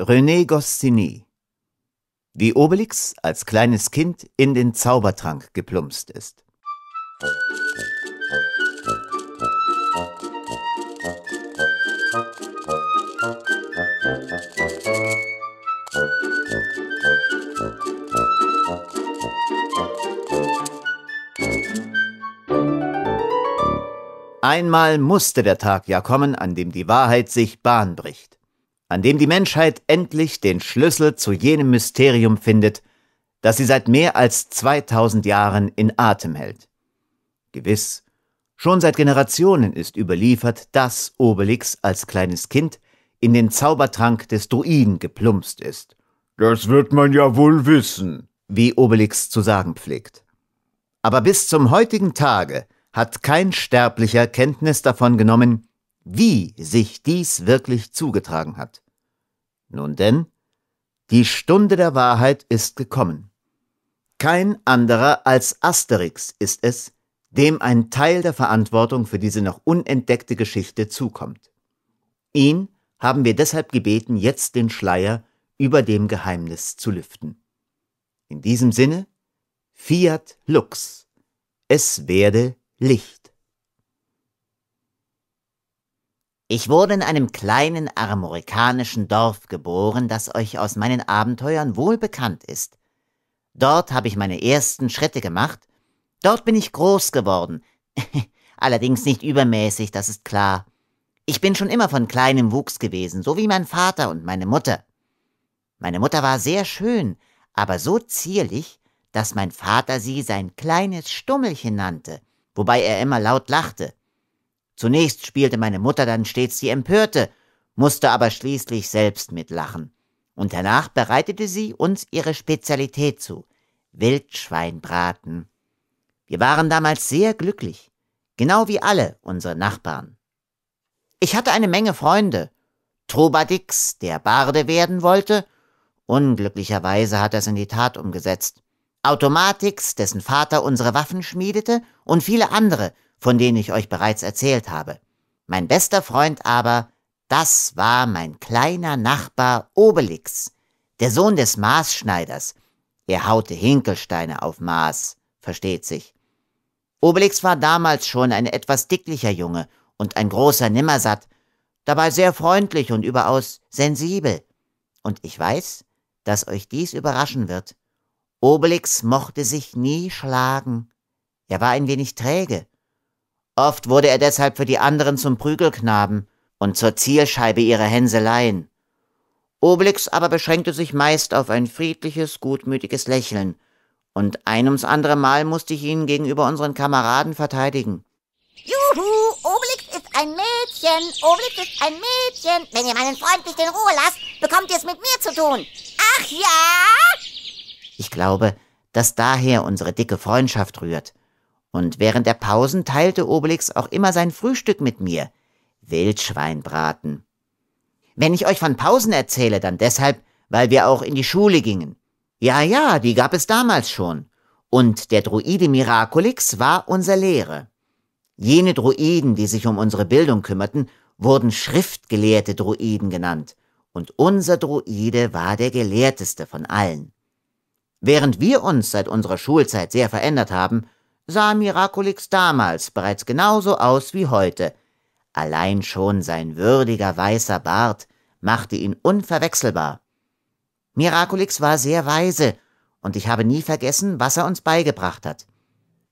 René Goscinny. Wie Obelix als kleines Kind in den Zaubertrank geplumpst ist. Einmal musste der Tag ja kommen, an dem die Wahrheit sich Bahn bricht an dem die Menschheit endlich den Schlüssel zu jenem Mysterium findet, das sie seit mehr als 2000 Jahren in Atem hält. Gewiss, schon seit Generationen ist überliefert, dass Obelix als kleines Kind in den Zaubertrank des Druiden geplumpst ist. Das wird man ja wohl wissen, wie Obelix zu sagen pflegt. Aber bis zum heutigen Tage hat kein Sterblicher Kenntnis davon genommen, wie sich dies wirklich zugetragen hat. Nun denn, die Stunde der Wahrheit ist gekommen. Kein anderer als Asterix ist es, dem ein Teil der Verantwortung für diese noch unentdeckte Geschichte zukommt. Ihn haben wir deshalb gebeten, jetzt den Schleier über dem Geheimnis zu lüften. In diesem Sinne, Fiat Lux, es werde Licht. Ich wurde in einem kleinen armorikanischen Dorf geboren, das euch aus meinen Abenteuern wohl bekannt ist. Dort habe ich meine ersten Schritte gemacht, dort bin ich groß geworden, allerdings nicht übermäßig, das ist klar. Ich bin schon immer von kleinem Wuchs gewesen, so wie mein Vater und meine Mutter. Meine Mutter war sehr schön, aber so zierlich, dass mein Vater sie sein kleines Stummelchen nannte, wobei er immer laut lachte. Zunächst spielte meine Mutter dann stets die Empörte, musste aber schließlich selbst mitlachen. Und danach bereitete sie uns ihre Spezialität zu, Wildschweinbraten. Wir waren damals sehr glücklich, genau wie alle unsere Nachbarn. Ich hatte eine Menge Freunde. Trobadix, der Barde werden wollte, unglücklicherweise hat er es in die Tat umgesetzt. Automatix, dessen Vater unsere Waffen schmiedete, und viele andere, von denen ich euch bereits erzählt habe. Mein bester Freund aber, das war mein kleiner Nachbar Obelix, der Sohn des Maßschneiders. Er haute Hinkelsteine auf Maß, versteht sich. Obelix war damals schon ein etwas dicklicher Junge und ein großer Nimmersatt, dabei sehr freundlich und überaus sensibel. Und ich weiß, dass euch dies überraschen wird. Obelix mochte sich nie schlagen. Er war ein wenig träge Oft wurde er deshalb für die anderen zum Prügelknaben und zur Zielscheibe ihrer Hänseleien. Obelix aber beschränkte sich meist auf ein friedliches, gutmütiges Lächeln, und ein ums andere Mal musste ich ihn gegenüber unseren Kameraden verteidigen. Juhu, Obelix ist ein Mädchen, Obelix ist ein Mädchen. Wenn ihr meinen Freund nicht in Ruhe lasst, bekommt ihr es mit mir zu tun. Ach ja? Ich glaube, dass daher unsere dicke Freundschaft rührt. Und während der Pausen teilte Obelix auch immer sein Frühstück mit mir. Wildschweinbraten. Wenn ich euch von Pausen erzähle, dann deshalb, weil wir auch in die Schule gingen. Ja, ja, die gab es damals schon. Und der Druide Miraculix war unser Lehrer. Jene Druiden, die sich um unsere Bildung kümmerten, wurden schriftgelehrte Druiden genannt, und unser Druide war der gelehrteste von allen. Während wir uns seit unserer Schulzeit sehr verändert haben, sah Miraculix damals bereits genauso aus wie heute. Allein schon sein würdiger weißer Bart machte ihn unverwechselbar. Miraculix war sehr weise, und ich habe nie vergessen, was er uns beigebracht hat.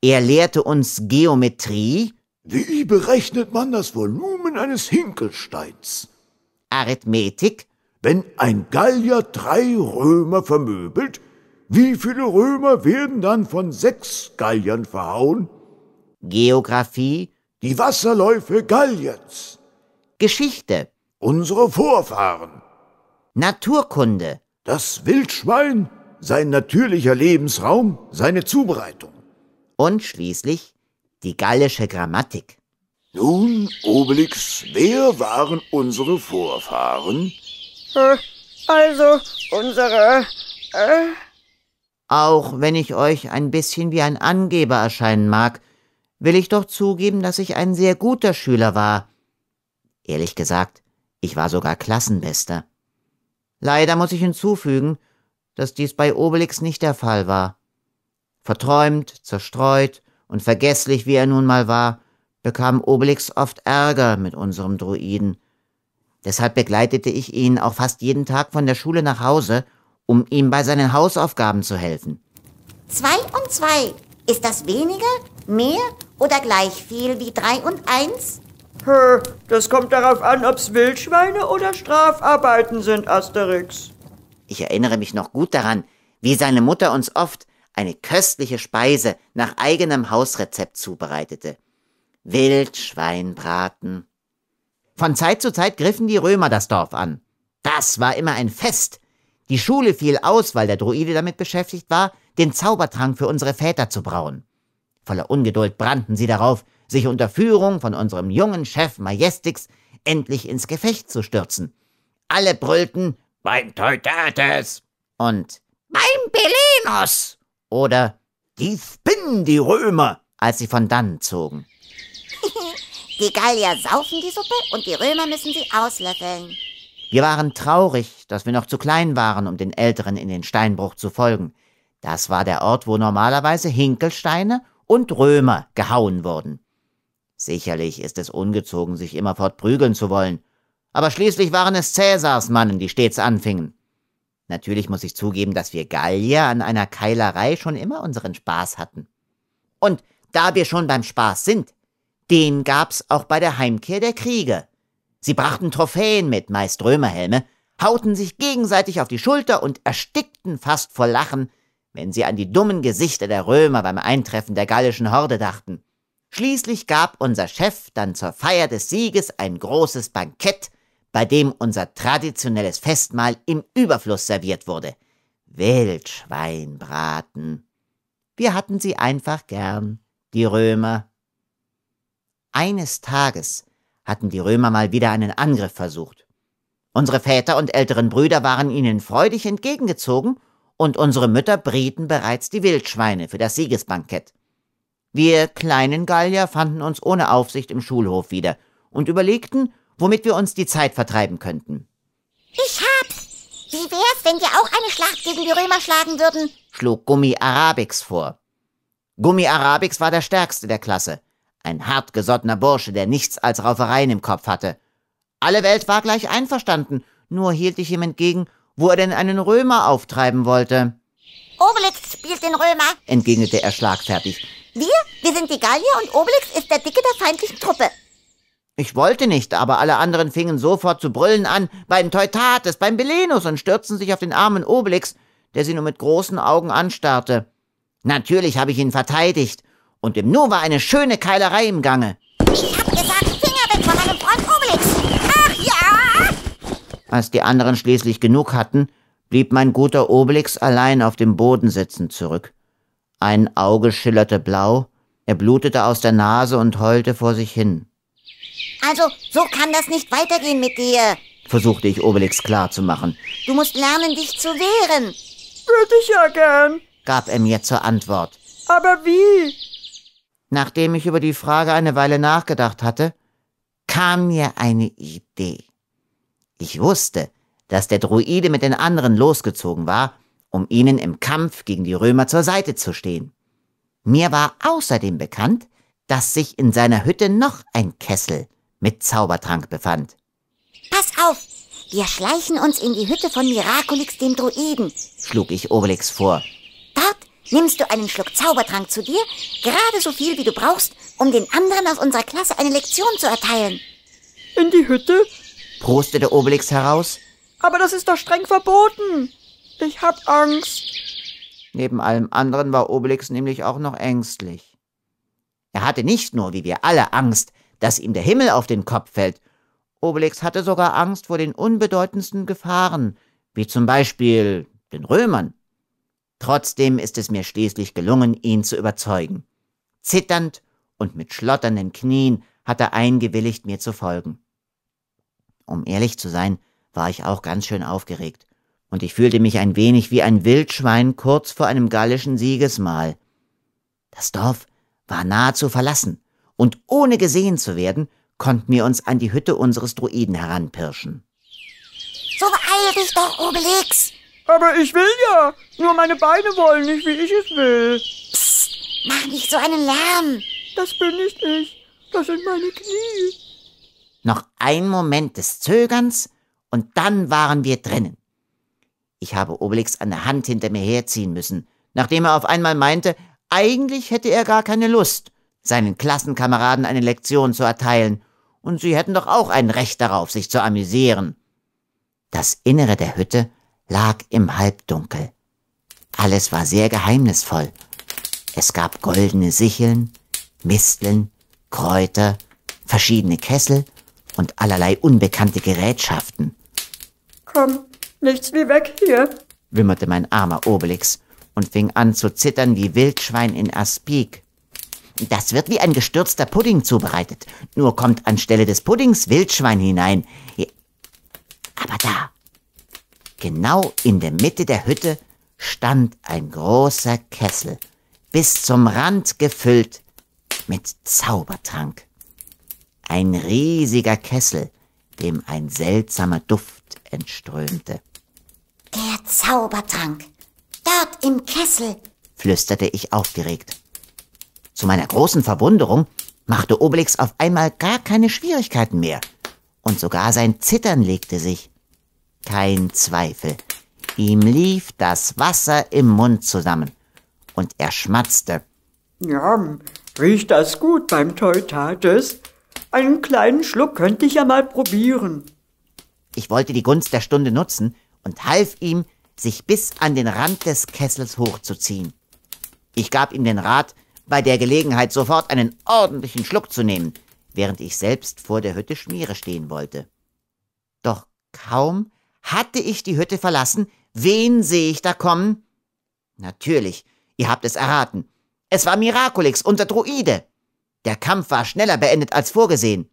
Er lehrte uns Geometrie. Wie berechnet man das Volumen eines Hinkelsteins? Arithmetik. Wenn ein Gallier drei Römer vermöbelt, wie viele Römer werden dann von sechs Galliern verhauen? Geographie. Die Wasserläufe Galliens. Geschichte. Unsere Vorfahren. Naturkunde. Das Wildschwein, sein natürlicher Lebensraum, seine Zubereitung. Und schließlich die gallische Grammatik. Nun, Obelix, wer waren unsere Vorfahren? Hm, also, unsere. Äh auch wenn ich euch ein bisschen wie ein Angeber erscheinen mag, will ich doch zugeben, dass ich ein sehr guter Schüler war. Ehrlich gesagt, ich war sogar Klassenbester. Leider muss ich hinzufügen, dass dies bei Obelix nicht der Fall war. Verträumt, zerstreut und vergesslich, wie er nun mal war, bekam Obelix oft Ärger mit unserem Druiden. Deshalb begleitete ich ihn auch fast jeden Tag von der Schule nach Hause um ihm bei seinen Hausaufgaben zu helfen. Zwei und zwei. Ist das weniger, mehr oder gleich viel wie drei und eins? Das kommt darauf an, ob's Wildschweine oder Strafarbeiten sind, Asterix. Ich erinnere mich noch gut daran, wie seine Mutter uns oft eine köstliche Speise nach eigenem Hausrezept zubereitete. Wildschweinbraten. Von Zeit zu Zeit griffen die Römer das Dorf an. Das war immer ein Fest, die Schule fiel aus, weil der Druide damit beschäftigt war, den Zaubertrank für unsere Väter zu brauen. Voller Ungeduld brannten sie darauf, sich unter Führung von unserem jungen Chef Majestix endlich ins Gefecht zu stürzen. Alle brüllten Beim Teutates und Beim Belenos oder Die spinnen die Römer, als sie von dannen zogen. die Gallier saufen die Suppe und die Römer müssen sie auslöffeln. Wir waren traurig, dass wir noch zu klein waren, um den Älteren in den Steinbruch zu folgen. Das war der Ort, wo normalerweise Hinkelsteine und Römer gehauen wurden. Sicherlich ist es ungezogen, sich immerfort prügeln zu wollen, aber schließlich waren es Cäsars Mannen, die stets anfingen. Natürlich muss ich zugeben, dass wir Gallier an einer Keilerei schon immer unseren Spaß hatten. Und da wir schon beim Spaß sind, den gab's auch bei der Heimkehr der Kriege. Sie brachten Trophäen mit, meist Römerhelme, hauten sich gegenseitig auf die Schulter und erstickten fast vor Lachen, wenn sie an die dummen Gesichter der Römer beim Eintreffen der gallischen Horde dachten. Schließlich gab unser Chef dann zur Feier des Sieges ein großes Bankett, bei dem unser traditionelles Festmahl im Überfluss serviert wurde. Wildschweinbraten. Wir hatten sie einfach gern, die Römer. Eines Tages hatten die Römer mal wieder einen Angriff versucht. Unsere Väter und älteren Brüder waren ihnen freudig entgegengezogen und unsere Mütter brieten bereits die Wildschweine für das Siegesbankett. Wir kleinen Gallier fanden uns ohne Aufsicht im Schulhof wieder und überlegten, womit wir uns die Zeit vertreiben könnten. Ich hab's! Wie wär's, wenn wir auch eine Schlacht gegen die Römer schlagen würden? schlug Gummi Arabix vor. Gummi Arabix war der Stärkste der Klasse ein hartgesottener Bursche, der nichts als Raufereien im Kopf hatte. Alle Welt war gleich einverstanden, nur hielt ich ihm entgegen, wo er denn einen Römer auftreiben wollte. Obelix spielt den Römer, entgegnete er schlagfertig. Wir, wir sind die Gallier und Obelix ist der Dicke der feindlichen Truppe. Ich wollte nicht, aber alle anderen fingen sofort zu brüllen an, beim Teutates, beim Belenus und stürzten sich auf den armen Obelix, der sie nur mit großen Augen anstarrte. Natürlich habe ich ihn verteidigt und im Nu war eine schöne Keilerei im Gange. Ich hab gesagt, Finger weg von meinem Freund Obelix. Ach ja! Als die anderen schließlich genug hatten, blieb mein guter Obelix allein auf dem Boden sitzen zurück. Ein Auge schillerte blau, er blutete aus der Nase und heulte vor sich hin. Also, so kann das nicht weitergehen mit dir, versuchte ich Obelix klarzumachen. Du musst lernen, dich zu wehren. Würde ich ja gern, gab er mir zur Antwort. Aber wie? Nachdem ich über die Frage eine Weile nachgedacht hatte, kam mir eine Idee. Ich wusste, dass der Druide mit den anderen losgezogen war, um ihnen im Kampf gegen die Römer zur Seite zu stehen. Mir war außerdem bekannt, dass sich in seiner Hütte noch ein Kessel mit Zaubertrank befand. Pass auf! Wir schleichen uns in die Hütte von Miraculix dem Druiden, schlug ich Obelix vor. Dort nimmst du einen Schluck Zaubertrank zu dir, gerade so viel, wie du brauchst, um den anderen aus unserer Klasse eine Lektion zu erteilen. In die Hütte? prustete Obelix heraus. Aber das ist doch streng verboten. Ich hab Angst. Neben allem anderen war Obelix nämlich auch noch ängstlich. Er hatte nicht nur, wie wir alle, Angst, dass ihm der Himmel auf den Kopf fällt. Obelix hatte sogar Angst vor den unbedeutendsten Gefahren, wie zum Beispiel den Römern. Trotzdem ist es mir schließlich gelungen, ihn zu überzeugen. Zitternd und mit schlotternden Knien hat er eingewilligt, mir zu folgen. Um ehrlich zu sein, war ich auch ganz schön aufgeregt, und ich fühlte mich ein wenig wie ein Wildschwein kurz vor einem gallischen Siegesmahl. Das Dorf war nahezu verlassen, und ohne gesehen zu werden, konnten wir uns an die Hütte unseres Druiden heranpirschen. So beeil dich doch, Obelix! Aber ich will ja. Nur meine Beine wollen nicht, wie ich es will. Psst, mach nicht so einen Lärm. Das bin nicht ich. Das sind meine Knie. Noch ein Moment des Zögerns und dann waren wir drinnen. Ich habe Obelix an der Hand hinter mir herziehen müssen, nachdem er auf einmal meinte, eigentlich hätte er gar keine Lust, seinen Klassenkameraden eine Lektion zu erteilen, und sie hätten doch auch ein Recht darauf, sich zu amüsieren. Das Innere der Hütte lag im Halbdunkel. Alles war sehr geheimnisvoll. Es gab goldene Sicheln, Misteln, Kräuter, verschiedene Kessel und allerlei unbekannte Gerätschaften. Komm, nichts wie weg hier, wimmerte mein armer Obelix und fing an zu zittern wie Wildschwein in Aspik. Das wird wie ein gestürzter Pudding zubereitet, nur kommt anstelle des Puddings Wildschwein hinein. Genau in der Mitte der Hütte stand ein großer Kessel, bis zum Rand gefüllt mit Zaubertrank. Ein riesiger Kessel, dem ein seltsamer Duft entströmte. Der Zaubertrank. Dort im Kessel, flüsterte ich aufgeregt. Zu meiner großen Verwunderung machte Obelix auf einmal gar keine Schwierigkeiten mehr. Und sogar sein Zittern legte sich. Kein Zweifel. Ihm lief das Wasser im Mund zusammen und er schmatzte. Ja, riecht das gut beim Teutates? Einen kleinen Schluck könnte ich ja mal probieren. Ich wollte die Gunst der Stunde nutzen und half ihm, sich bis an den Rand des Kessels hochzuziehen. Ich gab ihm den Rat, bei der Gelegenheit sofort einen ordentlichen Schluck zu nehmen, während ich selbst vor der Hütte Schmiere stehen wollte. Doch kaum hatte ich die Hütte verlassen? Wen sehe ich da kommen? Natürlich, ihr habt es erraten. Es war Miraculix, unser Druide. Der Kampf war schneller beendet als vorgesehen.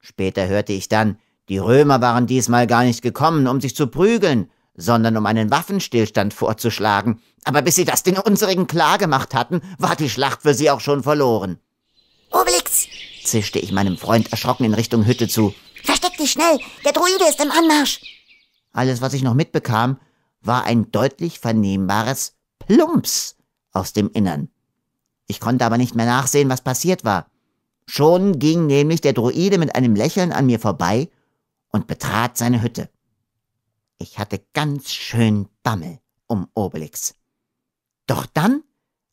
Später hörte ich dann, die Römer waren diesmal gar nicht gekommen, um sich zu prügeln, sondern um einen Waffenstillstand vorzuschlagen. Aber bis sie das den unsrigen klar gemacht hatten, war die Schlacht für sie auch schon verloren. Obelix! zischte ich meinem Freund erschrocken in Richtung Hütte zu. Versteck dich schnell! Der Druide ist im Anmarsch! Alles, was ich noch mitbekam, war ein deutlich vernehmbares Plumps aus dem Innern. Ich konnte aber nicht mehr nachsehen, was passiert war. Schon ging nämlich der Druide mit einem Lächeln an mir vorbei und betrat seine Hütte. Ich hatte ganz schön Bammel um Obelix. Doch dann,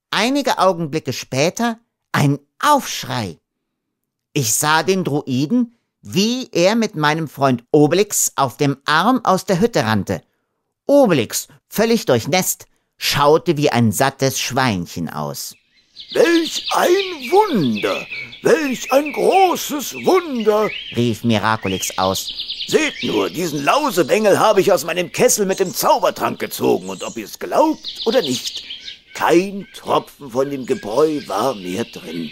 einige Augenblicke später, ein Aufschrei. Ich sah den Druiden, wie er mit meinem Freund Obelix auf dem Arm aus der Hütte rannte. Obelix, völlig durchnässt, schaute wie ein sattes Schweinchen aus. Welch ein Wunder! Welch ein großes Wunder! rief Miraculix aus. Seht nur, diesen Lausebengel habe ich aus meinem Kessel mit dem Zaubertrank gezogen, und ob ihr es glaubt oder nicht, kein Tropfen von dem Gebräu war mehr drin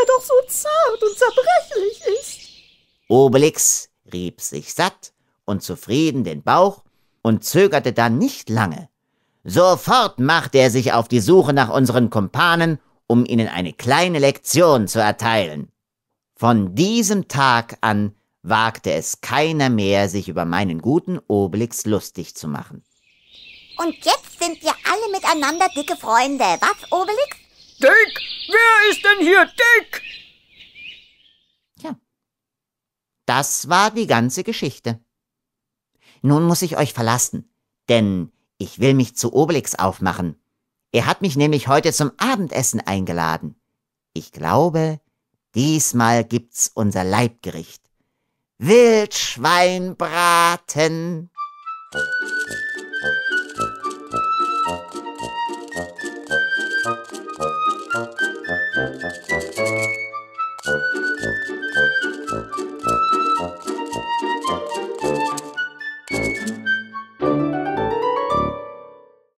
der doch so zart und zerbrechlich ist. Obelix rieb sich satt und zufrieden den Bauch und zögerte dann nicht lange. Sofort machte er sich auf die Suche nach unseren Kumpanen, um ihnen eine kleine Lektion zu erteilen. Von diesem Tag an wagte es keiner mehr, sich über meinen guten Obelix lustig zu machen. Und jetzt sind wir alle miteinander dicke Freunde, was, Obelix? Dick? Wer ist denn hier dick? Tja, das war die ganze Geschichte. Nun muss ich euch verlassen, denn ich will mich zu Obelix aufmachen. Er hat mich nämlich heute zum Abendessen eingeladen. Ich glaube, diesmal gibt's unser Leibgericht. Wildschweinbraten.